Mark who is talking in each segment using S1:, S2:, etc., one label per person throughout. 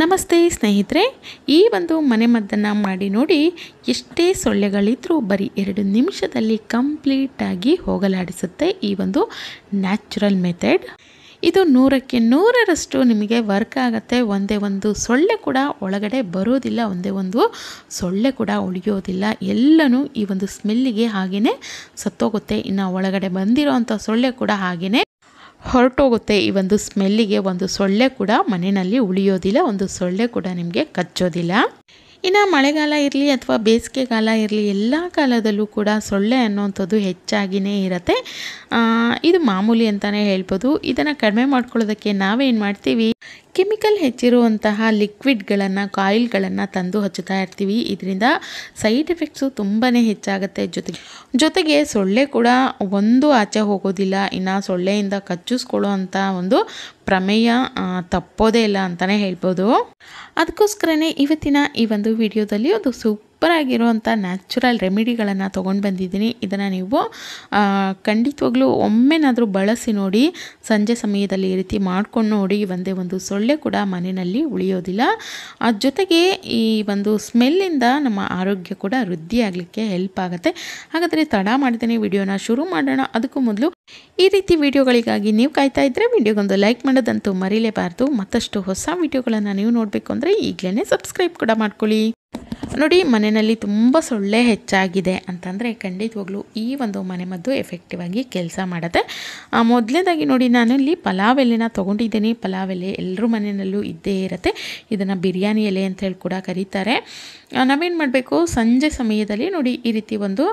S1: ನಮಸ್ತೆ ಸ್ನೇಹಿತರೆ ಈ ಒಂದು ಮನೆಮದ್ದನ್ನು ಮಾಡಿ ನೋಡಿ ಎಷ್ಟೇ ಸೊಳ್ಳೆಗಳಿದ್ದರೂ ಬರೀ ಎರಡು ನಿಮಿಷದಲ್ಲಿ ಕಂಪ್ಲೀಟಾಗಿ ಹೋಗಲಾಡಿಸುತ್ತೆ ಈ ಒಂದು ನ್ಯಾಚುರಲ್ ಮೆಥಡ್ ಇದು ನೂರಕ್ಕೆ ನೂರರಷ್ಟು ನಿಮಗೆ ವರ್ಕ್ ಆಗುತ್ತೆ ಒಂದೇ ಒಂದು ಸೊಳ್ಳೆ ಕೂಡ ಒಳಗಡೆ ಬರೋದಿಲ್ಲ ಒಂದೇ ಒಂದು ಸೊಳ್ಳೆ ಕೂಡ ಉಳಿಯೋದಿಲ್ಲ ಎಲ್ಲನೂ ಈ ಒಂದು ಸ್ಮೆಲ್ಲಿಗೆ ಹಾಗೆಯೇ ಸತ್ತೋಗುತ್ತೆ ಇನ್ನು ಒಳಗಡೆ ಬಂದಿರೋ ಸೊಳ್ಳೆ ಕೂಡ ಹಾಗೆಯೇ ಹೊರಟೋಗುತ್ತೆ ಈ ಒಂದು ಸ್ಮೆಲ್ಲಿಗೆ ಒಂದು ಸೊಳ್ಳೆ ಕೂಡ ಮನೆಯಲ್ಲಿ ಉಳಿಯೋದಿಲ್ಲ ಒಂದು ಸೊಳ್ಳೆ ಕೂಡ ನಿಮಗೆ ಕಚ್ಚೋದಿಲ್ಲ ಇನ್ನು ಮಳೆಗಾಲ ಇರಲಿ ಅಥವಾ ಬೇಸಿಗೆಗಾಲ ಇರಲಿ ಎಲ್ಲ ಕಾಲದಲ್ಲೂ ಕೂಡ ಸೊಳ್ಳೆ ಅನ್ನೋವಂಥದ್ದು ಹೆಚ್ಚಾಗಿಯೇ ಇರುತ್ತೆ ಇದು ಮಾಮೂಲಿ ಅಂತಲೇ ಹೇಳ್ಬೋದು ಇದನ್ನು ಕಡಿಮೆ ಮಾಡ್ಕೊಳ್ಳೋದಕ್ಕೆ ನಾವೇನು ಮಾಡ್ತೀವಿ ಕೆಮಿಕಲ್ ಹೆಚ್ಚಿರುವಂತಹ ಲಿಕ್ವಿಡ್ಗಳನ್ನು ಕಾಯಿಲ್ಗಳನ್ನು ತಂದು ಹಚ್ಚುತ್ತಾ ಇರ್ತೀವಿ ಇದರಿಂದ ಸೈಡ್ ಎಫೆಕ್ಟ್ಸು ತುಂಬಾ ಹೆಚ್ಚಾಗುತ್ತೆ ಜೊತೆಗೆ ಜೊತೆಗೆ ಸೊಳ್ಳೆ ಕೂಡ ಒಂದು ಆಚೆ ಹೋಗೋದಿಲ್ಲ ಇನ್ನು ಸೊಳ್ಳೆಯಿಂದ ಕಚ್ಚಿಸ್ಕೊಳ್ಳೋ ಅಂತ ಒಂದು ಪ್ರಮೇಯ ತಪ್ಪೋದೇ ಇಲ್ಲ ಅಂತಲೇ ಹೇಳ್ಬೋದು ಅದಕ್ಕೋಸ್ಕರನೇ ಇವತ್ತಿನ ಈ ಒಂದು ವಿಡಿಯೋದಲ್ಲಿ ಒಂದು ಸೂಪ್ ಆಗಿರುವಂಥ ನ್ಯಾಚುರಲ್ ರೆಮಿಡಿಗಳನ್ನು ತೊಗೊಂಡು ಬಂದಿದ್ದೀನಿ ಇದನ್ನು ನೀವು ಖಂಡಿತವಾಗ್ಲೂ ಒಮ್ಮೆನಾದರೂ ಬಳಸಿ ನೋಡಿ ಸಂಜೆ ಸಮಯದಲ್ಲಿ ಈ ರೀತಿ ಮಾಡ್ಕೊಂಡು ನೋಡಿ ಒಂದೇ ಒಂದು ಸೊಳ್ಳೆ ಕೂಡ ಮನೆಯಲ್ಲಿ ಉಳಿಯೋದಿಲ್ಲ ಅದ್ರ ಜೊತೆಗೆ ಈ ಒಂದು ಸ್ಮೆಲ್ಲಿಂದ ನಮ್ಮ ಆರೋಗ್ಯ ಕೂಡ ವೃದ್ಧಿ ಆಗಲಿಕ್ಕೆ ಹೆಲ್ಪ್ ಆಗುತ್ತೆ ಹಾಗಾದರೆ ತಡ ಮಾಡ್ತೀನಿ ವಿಡಿಯೋನ ಶುರು ಮಾಡೋಣ ಅದಕ್ಕೂ ಮೊದಲು ಈ ರೀತಿ ವಿಡಿಯೋಗಳಿಗಾಗಿ ನೀವು ಕಾಯ್ತಾ ಇದ್ದರೆ ವಿಡಿಯೋಗೊಂದು ಲೈಕ್ ಮಾಡೋದಂತೂ ಮರೀಲೇಬಾರ್ದು ಮತ್ತಷ್ಟು ಹೊಸ ವಿಡಿಯೋಗಳನ್ನು ನೀವು ನೋಡಬೇಕು ಅಂದರೆ ಈಗಲೇ ಸಬ್ಸ್ಕ್ರೈಬ್ ಕೂಡ ಮಾಡ್ಕೊಳ್ಳಿ ನೋಡಿ ಮನೆಯಲ್ಲಿ ತುಂಬ ಸೊಳ್ಳೆ ಹೆಚ್ಚಾಗಿದೆ ಅಂತಂದರೆ ಖಂಡಿತವಾಗ್ಲೂ ಈ ಒಂದು ಮನೆಮದ್ದು ಎಫೆಕ್ಟಿವ್ ಆಗಿ ಕೆಲಸ ಮಾಡುತ್ತೆ ಮೊದಲನೇದಾಗಿ ನೋಡಿ ನಾನು ಇಲ್ಲಿ ಪಲಾವ್ ಎಲೆನ ತೊಗೊಂಡಿದ್ದೀನಿ ಪಲಾವ್ ಎಲೆ ಎಲ್ಲರೂ ಮನೆಯಲ್ಲೂ ಇದ್ದೇ ಇರುತ್ತೆ ಇದನ್ನು ಬಿರಿಯಾನಿ ಎಲೆ ಅಂತ ಹೇಳಿ ಕೂಡ ಕರೀತಾರೆ ನಾವೇನು ಮಾಡಬೇಕು ಸಂಜೆ ಸಮಯದಲ್ಲಿ ನೋಡಿ ಈ ರೀತಿ ಒಂದು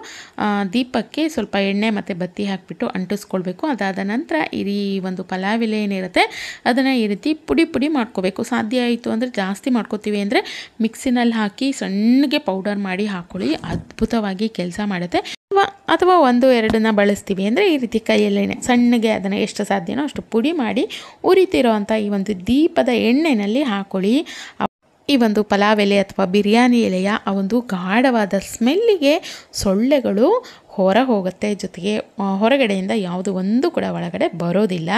S1: ದೀಪಕ್ಕೆ ಸ್ವಲ್ಪ ಎಣ್ಣೆ ಮತ್ತು ಬತ್ತಿ ಹಾಕಿಬಿಟ್ಟು ಅಂಟಿಸ್ಕೊಳ್ಬೇಕು ಅದಾದ ನಂತರ ಈ ಒಂದು ಪಲಾವ್ ಎಲೆ ಏನಿರುತ್ತೆ ಅದನ್ನು ಈ ರೀತಿ ಪುಡಿ ಪುಡಿ ಮಾಡ್ಕೋಬೇಕು ಸಾಧ್ಯ ಆಯಿತು ಅಂದರೆ ಜಾಸ್ತಿ ಮಾಡ್ಕೋತೀವಿ ಅಂದರೆ ಮಿಕ್ಸಿನಲ್ಲಿ ಹಾಕಿ ಸಣ್ಣ ಸಣ್ಣಗೆ ಪೌಡರ್ ಮಾಡಿ ಹಾಕೊಳ್ಳಿ ಅದ್ಭುತವಾಗಿ ಕೆಲಸ ಮಾಡುತ್ತೆ ಅಥವಾ ಒಂದು ಎರಡನ್ನ ಬಳಸ್ತೀವಿ ಅಂದರೆ ಈ ರೀತಿ ಕೈಯಲ್ಲೇನೆ ಸಣ್ಣಗೆ ಅದನ್ನು ಎಷ್ಟು ಸಾಧ್ಯನೋ ಅಷ್ಟು ಪುಡಿ ಮಾಡಿ ಉರಿತಿರೋ ಈ ಒಂದು ದೀಪದ ಎಣ್ಣೆಯಲ್ಲಿ ಹಾಕೊಳ್ಳಿ ಈ ಒಂದು ಪಲಾವ್ ಎಲೆ ಅಥವಾ ಬಿರಿಯಾನಿ ಎಲೆಯ ಆ ಒಂದು ಗಾಢವಾದ ಸ್ಮೆಲ್ಲಿಗೆ ಸೊಳ್ಳೆಗಳು ಹೊರ ಹೋಗುತ್ತೆ ಜೊತೆಗೆ ಹೊರಗಡೆಯಿಂದ ಯಾವುದು ಒಂದು ಕೂಡ ಒಳಗಡೆ ಬರೋದಿಲ್ಲ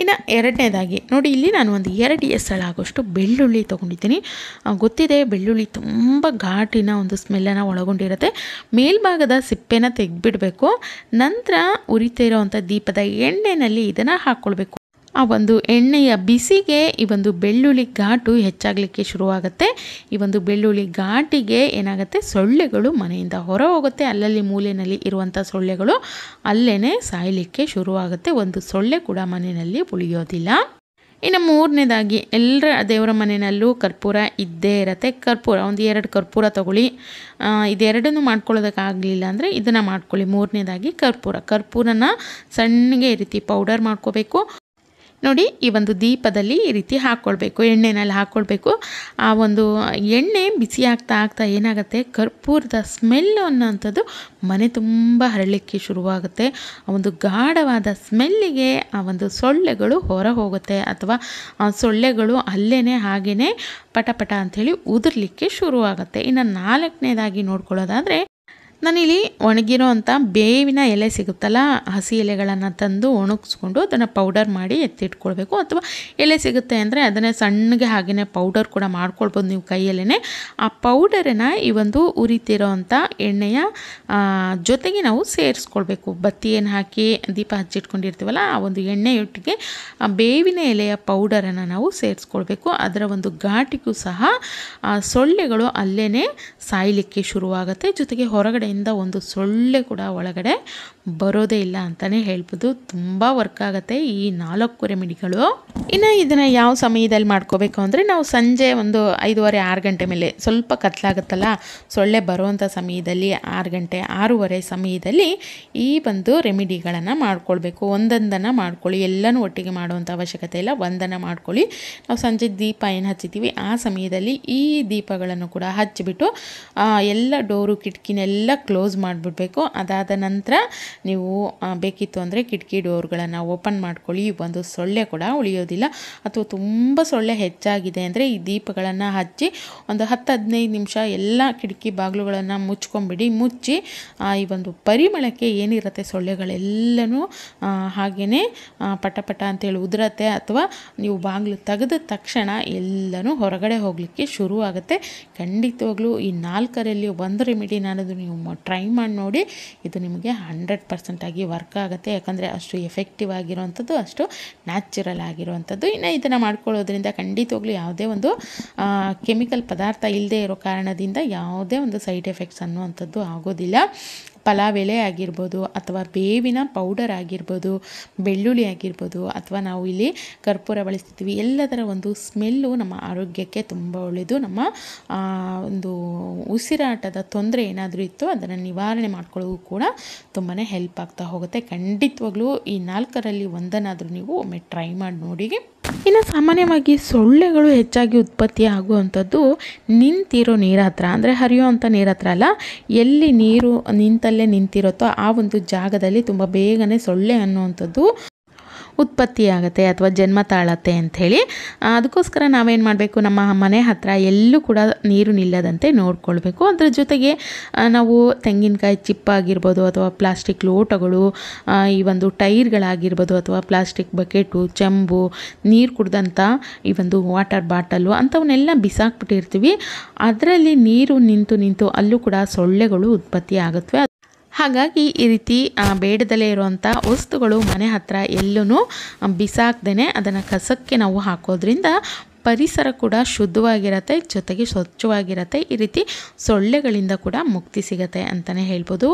S1: ಇನ್ನು ಎರಡನೇದಾಗಿ ನೋಡಿ ಇಲ್ಲಿ ನಾನು ಒಂದು ಎರಡು ಎಸಳು ಆಗೋಷ್ಟು ಬೆಳ್ಳುಳ್ಳಿ ತೊಗೊಂಡಿದ್ದೀನಿ ಗೊತ್ತಿದೆ ಬೆಳ್ಳುಳ್ಳಿ ತುಂಬ ಘಾಟಿನ ಒಂದು ಸ್ಮೆಲ್ಲನ್ನು ಒಳಗೊಂಡಿರುತ್ತೆ ಮೇಲ್ಭಾಗದ ಸಿಪ್ಪೆನ ತೆಗೆದ್ಬಿಡಬೇಕು ನಂತರ ಉರಿತಾ ಇರೋವಂಥ ದೀಪದ ಎಣ್ಣೆಯಲ್ಲಿ ಇದನ್ನು ಹಾಕ್ಕೊಳ್ಬೇಕು ಆ ಒಂದು ಎಣ್ಣೆಯ ಬಿಸಿಗೆ ಈ ಒಂದು ಬೆಳ್ಳುಳ್ಳಿ ಘಾಟು ಹೆಚ್ಚಾಗಲಿಕ್ಕೆ ಶುರುವಾಗುತ್ತೆ ಈ ಒಂದು ಬೆಳ್ಳುಳ್ಳಿ ಘಾಟಿಗೆ ಏನಾಗುತ್ತೆ ಸೊಳ್ಳೆಗಳು ಮನೆಯಿಂದ ಹೊರ ಹೋಗುತ್ತೆ ಅಲ್ಲಲ್ಲಿ ಮೂಲೆಯಲ್ಲಿ ಇರುವಂಥ ಸೊಳ್ಳೆಗಳು ಅಲ್ಲೇ ಸಾಯಲಿಕ್ಕೆ ಶುರುವಾಗುತ್ತೆ ಒಂದು ಸೊಳ್ಳೆ ಕೂಡ ಮನೆಯಲ್ಲಿ ಉಳಿಯೋದಿಲ್ಲ ಇನ್ನು ಮೂರನೇದಾಗಿ ಎಲ್ಲರ ದೇವರ ಮನೆಯಲ್ಲೂ ಕರ್ಪೂರ ಇದ್ದೇ ಇರತ್ತೆ ಕರ್ಪೂರ ಒಂದು ಎರಡು ಕರ್ಪೂರ ತೊಗೊಳ್ಳಿ ಇದೆರಡನ್ನೂ ಮಾಡ್ಕೊಳ್ಳೋದಕ್ಕಾಗಲಿಲ್ಲ ಅಂದರೆ ಇದನ್ನು ಮಾಡ್ಕೊಳ್ಳಿ ಮೂರನೇದಾಗಿ ಕರ್ಪೂರ ಕರ್ಪೂರನ ಸಣ್ಣಗೆ ಈ ರೀತಿ ಪೌಡರ್ ಮಾಡ್ಕೋಬೇಕು ನೋಡಿ ಈ ಒಂದು ದೀಪದಲ್ಲಿ ಈ ರೀತಿ ಹಾಕ್ಕೊಳ್ಬೇಕು ಎಣ್ಣೆನಲ್ಲಿ ಹಾಕ್ಕೊಳ್ಬೇಕು ಆ ಒಂದು ಎಣ್ಣೆ ಬಿಸಿ ಆಗ್ತಾ ಆಗ್ತಾ ಏನಾಗುತ್ತೆ ಕರ್ಪೂರದ ಸ್ಮೆಲ್ ಅನ್ನೋಂಥದ್ದು ಮನೆ ತುಂಬ ಹರಳಲಿಕ್ಕೆ ಶುರುವಾಗುತ್ತೆ ಆ ಒಂದು ಗಾಢವಾದ ಸ್ಮೆಲ್ಲಿಗೆ ಆ ಒಂದು ಸೊಳ್ಳೆಗಳು ಹೊರ ಹೋಗುತ್ತೆ ಅಥವಾ ಆ ಸೊಳ್ಳೆಗಳು ಅಲ್ಲೇ ಹಾಗೆಯೇ ಪಟಪಟ ಅಂಥೇಳಿ ಉದುರ್ಲಿಕ್ಕೆ ಶುರುವಾಗುತ್ತೆ ಇನ್ನು ನಾಲ್ಕನೇದಾಗಿ ನೋಡ್ಕೊಳ್ಳೋದಾದರೆ ನಾನಿಲ್ಲಿ ಒಣಗಿರೋ ಅಂಥ ಬೇವಿನ ಎಲೆ ಸಿಗುತ್ತಲ್ಲ ಹಸಿ ಎಲೆಗಳನ್ನು ತಂದು ಒಣಗಿಸ್ಕೊಂಡು ಅದನ್ನು ಪೌಡರ್ ಮಾಡಿ ಎತ್ತಿಟ್ಕೊಳ್ಬೇಕು ಅಥವಾ ಎಲೆ ಸಿಗುತ್ತೆ ಅಂದರೆ ಅದನ್ನೇ ಸಣ್ಣಗೆ ಹಾಗೆಯೇ ಪೌಡರ್ ಕೂಡ ಮಾಡ್ಕೊಳ್ಬೋದು ನೀವು ಕೈಯಲ್ಲೇ ಆ ಪೌಡರನ್ನು ಈ ಒಂದು ಉರಿತಿರೋ ಅಂಥ ಎಣ್ಣೆಯ ಜೊತೆಗೆ ನಾವು ಸೇರಿಸ್ಕೊಳ್ಬೇಕು ಏನು ಹಾಕಿ ದೀಪ ಹಚ್ಚಿಟ್ಕೊಂಡಿರ್ತೀವಲ್ಲ ಆ ಒಂದು ಎಣ್ಣೆಯೊಟ್ಟಿಗೆ ಆ ಬೇವಿನ ಎಲೆಯ ಪೌಡರನ್ನು ನಾವು ಸೇರಿಸ್ಕೊಳ್ಬೇಕು ಅದರ ಒಂದು ಘಾಟಿಗೂ ಸಹ ಸೊಳ್ಳೆಗಳು ಅಲ್ಲೇ ಸಾಯಲಿಕ್ಕೆ ಶುರುವಾಗುತ್ತೆ ಜೊತೆಗೆ ಹೊರಗಡೆ ಇಂದ ಒಂದು ಸೊಳ್ಳೆ ಕೂಡ ಒಳಗಡೆ ಬರೋದೇ ಇಲ್ಲ ಅಂತಲೇ ಹೇಳ್ಬೋದು ತುಂಬ ವರ್ಕ್ ಆಗುತ್ತೆ ಈ ನಾಲ್ಕು ರೆಮಿಡಿಗಳು ಇನ್ನು ಇದನ್ನು ಯಾವ ಸಮಯದಲ್ಲಿ ಮಾಡ್ಕೋಬೇಕು ಅಂದರೆ ನಾವು ಸಂಜೆ ಒಂದು ಐದುವರೆ ಆರು ಗಂಟೆ ಮೇಲೆ ಸ್ವಲ್ಪ ಕತ್ಲಾಗುತ್ತಲ್ಲ ಸೊಳ್ಳೆ ಬರುವಂಥ ಸಮಯದಲ್ಲಿ ಆರು ಗಂಟೆ ಆರೂವರೆ ಸಮಯದಲ್ಲಿ ಈ ಬಂದು ರೆಮಿಡಿಗಳನ್ನು ಮಾಡ್ಕೊಳ್ಬೇಕು ಒಂದೊಂದನ್ನು ಮಾಡ್ಕೊಳ್ಳಿ ಎಲ್ಲನೂ ಒಟ್ಟಿಗೆ ಮಾಡುವಂಥ ಅವಶ್ಯಕತೆ ಇಲ್ಲ ಒಂದನ್ನು ಮಾಡ್ಕೊಳ್ಳಿ ನಾವು ಸಂಜೆ ದೀಪ ಏನು ಹಚ್ಚಿದ್ದೀವಿ ಆ ಸಮಯದಲ್ಲಿ ಈ ದೀಪಗಳನ್ನು ಕೂಡ ಹಚ್ಚಿಬಿಟ್ಟು ಎಲ್ಲ ಡೋರು ಕಿಟಕಿನೆಲ್ಲ ಕ್ಲೋಸ್ ಮಾಡಿಬಿಡಬೇಕು ಅದಾದ ನಂತರ ನೀವು ಬೇಕಿತ್ತು ಅಂದರೆ ಕಿಟಕಿ ಡೋರ್ಗಳನ್ನು ಓಪನ್ ಮಾಡ್ಕೊಳ್ಳಿ ಒಂದು ಸೊಳ್ಳೆ ಕೂಡ ಉಳಿಯೋದಿಲ್ಲ ಅಥವಾ ತುಂಬ ಸೊಳ್ಳೆ ಹೆಚ್ಚಾಗಿದೆ ಅಂದರೆ ಈ ದೀಪಗಳನ್ನು ಹಚ್ಚಿ ಒಂದು ಹತ್ತು ಹದಿನೈದು ನಿಮಿಷ ಎಲ್ಲ ಕಿಟಕಿ ಬಾಗಿಲುಗಳನ್ನು ಮುಚ್ಕೊಂಡ್ಬಿಡಿ ಮುಚ್ಚಿ ಈ ಒಂದು ಪರಿಮಳಕ್ಕೆ ಏನಿರುತ್ತೆ ಸೊಳ್ಳೆಗಳೆಲ್ಲನೂ ಹಾಗೆಯೇ ಪಟ ಪಟ ಅಂತೇಳಿ ಉದುರತ್ತೆ ಅಥವಾ ನೀವು ಬಾಗಿಲು ತೆಗೆದ ತಕ್ಷಣ ಎಲ್ಲನೂ ಹೊರಗಡೆ ಹೋಗಲಿಕ್ಕೆ ಶುರು ಆಗುತ್ತೆ ಖಂಡಿತವಾಗ್ಲೂ ಈ ನಾಲ್ಕರಲ್ಲಿ ಒಂದು ರೆಮಿಡಿ ನಾನದು ನೀವು ಟ್ರೈ ಮಾಡಿ ನೋಡಿ ಇದು ನಿಮಗೆ ಹಂಡ್ರೆಡ್ ಪರ್ಸೆಂಟಾಗಿ ವರ್ಕ್ ಆಗುತ್ತೆ ಯಾಕಂದರೆ ಅಷ್ಟು ಎಫೆಕ್ಟಿವ್ ಆಗಿರುವಂಥದ್ದು ಅಷ್ಟು ನ್ಯಾಚುರಲ್ ಆಗಿರುವಂಥದ್ದು ಇನ್ನು ಇದನ್ನು ಮಾಡ್ಕೊಳ್ಳೋದ್ರಿಂದ ಖಂಡಿತವಾಗ್ಲೂ ಯಾವುದೇ ಒಂದು ಕೆಮಿಕಲ್ ಪದಾರ್ಥ ಇಲ್ಲದೆ ಇರೋ ಕಾರಣದಿಂದ ಯಾವುದೇ ಒಂದು ಸೈಡ್ ಎಫೆಕ್ಟ್ಸ್ ಅನ್ನುವಂಥದ್ದು ಆಗೋದಿಲ್ಲ ಪಲಾವ್ ಎಲೆ ಆಗಿರ್ಬೋದು ಅಥವಾ ಬೇವಿನ ಪೌಡರ್ ಆಗಿರ್ಬೋದು ಬೆಳ್ಳುಳ್ಳಿ ಆಗಿರ್ಬೋದು ಅಥವಾ ನಾವು ಇಲ್ಲಿ ಕರ್ಪೂರ ಬಳಸ್ತಿದ್ವಿ ಎಲ್ಲದರ ಒಂದು ಸ್ಮೆಲ್ಲು ನಮ್ಮ ಆರೋಗ್ಯಕ್ಕೆ ತುಂಬ ಒಳ್ಳೆಯದು ನಮ್ಮ ಒಂದು ಉಸಿರಾಟದ ತೊಂದರೆ ಏನಾದರೂ ಇತ್ತು ಅದನ್ನು ನಿವಾರಣೆ ಮಾಡ್ಕೊಳ್ಳೋದು ಕೂಡ ತುಂಬಾ ಹೆಲ್ಪ್ ಆಗ್ತಾ ಹೋಗುತ್ತೆ ಖಂಡಿತವಾಗ್ಲೂ ಈ ನಾಲ್ಕರಲ್ಲಿ ಒಂದನ್ನಾದರೂ ನೀವು ಒಮ್ಮೆ ಟ್ರೈ ಮಾಡಿ ನೋಡಿ ಇನ್ನು ಸಾಮಾನ್ಯವಾಗಿ ಸೊಳ್ಳೆಗಳು ಹೆಚ್ಚಾಗಿ ಉತ್ಪತ್ತಿ ಆಗುವಂಥದ್ದು ನಿಂತಿರೋ ನೀರ ಹತ್ರ ಅಂದರೆ ಹರಿಯುವಂಥ ನೀರ ಹತ್ರ ಅಲ್ಲ ಎಲ್ಲಿ ನೀರು ನಿಂತಲ್ಲೇ ನಿಂತಿರುತ್ತೋ ಆ ಒಂದು ಜಾಗದಲ್ಲಿ ತುಂಬ ಬೇಗನೆ ಸೊಳ್ಳೆ ಅನ್ನುವಂಥದ್ದು ಆಗುತ್ತೆ ಅಥವಾ ಜನ್ಮ ತಾಳತ್ತೆ ಅಂಥೇಳಿ ಅದಕ್ಕೋಸ್ಕರ ನಾವೇನು ಮಾಡಬೇಕು ನಮ್ಮ ಮನೆ ಹತ್ತಿರ ಎಲ್ಲೂ ಕೂಡ ನೀರು ನಿಲ್ಲದಂತೆ ನೋಡ್ಕೊಳ್ಬೇಕು ಅದರ ಜೊತೆಗೆ ನಾವು ತೆಂಗಿನಕಾಯಿ ಚಿಪ್ಪಾಗಿರ್ಬೋದು ಅಥವಾ ಪ್ಲಾಸ್ಟಿಕ್ ಲೋಟಗಳು ಈ ಒಂದು ಟೈರ್ಗಳಾಗಿರ್ಬೋದು ಅಥವಾ ಪ್ಲಾಸ್ಟಿಕ್ ಬಕೆಟು ಚೆಂಬು ನೀರು ಕುಡ್ದಂಥ ಈ ಒಂದು ವಾಟರ್ ಬಾಟಲು ಅಂಥವನ್ನೆಲ್ಲ ಬಿಸಾಕ್ಬಿಟ್ಟಿರ್ತೀವಿ ಅದರಲ್ಲಿ ನೀರು ನಿಂತು ನಿಂತು ಅಲ್ಲೂ ಕೂಡ ಸೊಳ್ಳೆಗಳು ಉತ್ಪತ್ತಿ ಆಗುತ್ತವೆ ಹಾಗಾಗಿ ಈ ರೀತಿ ಬೇಡದಲ್ಲೇ ಇರುವಂಥ ವಸ್ತುಗಳು ಮನೆ ಹತ್ತಿರ ಎಲ್ಲೂ ಬಿಸಾಕ್ದೇ ಅದನ್ನು ಕಸಕ್ಕೆ ನಾವು ಹಾಕೋದ್ರಿಂದ ಪರಿಸರ ಕೂಡ ಶುದ್ಧವಾಗಿರತ್ತೆ ಜೊತೆಗೆ ಸ್ವಚ್ಛವಾಗಿರತ್ತೆ ಈ ರೀತಿ ಸೊಳ್ಳೆಗಳಿಂದ ಕೂಡ ಮುಕ್ತಿ ಸಿಗತ್ತೆ ಅಂತಲೇ ಹೇಳ್ಬೋದು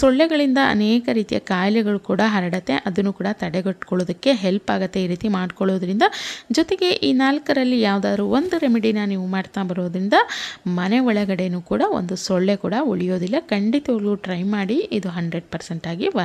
S1: ಸೊಳ್ಳೆಗಳಿಂದ ಅನೇಕ ರೀತಿಯ ಕಾಯಿಲೆಗಳು ಕೂಡ ಹರಡತ್ತೆ ಅದನ್ನು ಕೂಡ ತಡೆಗಟ್ಕೊಳ್ಳೋದಕ್ಕೆ ಹೆಲ್ಪ್ ಆಗುತ್ತೆ ಈ ರೀತಿ ಮಾಡ್ಕೊಳ್ಳೋದ್ರಿಂದ ಜೊತೆಗೆ ಈ ನಾಲ್ಕರಲ್ಲಿ ಯಾವುದಾದ್ರೂ ಒಂದು ರೆಮಿಡಿನ ನೀವು ಮಾಡ್ತಾ ಬರೋದ್ರಿಂದ ಮನೆ ಒಳಗಡೆನೂ ಕೂಡ ಒಂದು ಸೊಳ್ಳೆ ಕೂಡ ಉಳಿಯೋದಿಲ್ಲ ಖಂಡಿತವಾಗ್ಲೂ ಟ್ರೈ ಮಾಡಿ ಇದು ಹಂಡ್ರೆಡ್ ಪರ್ಸೆಂಟಾಗಿ ವರ್ಕ್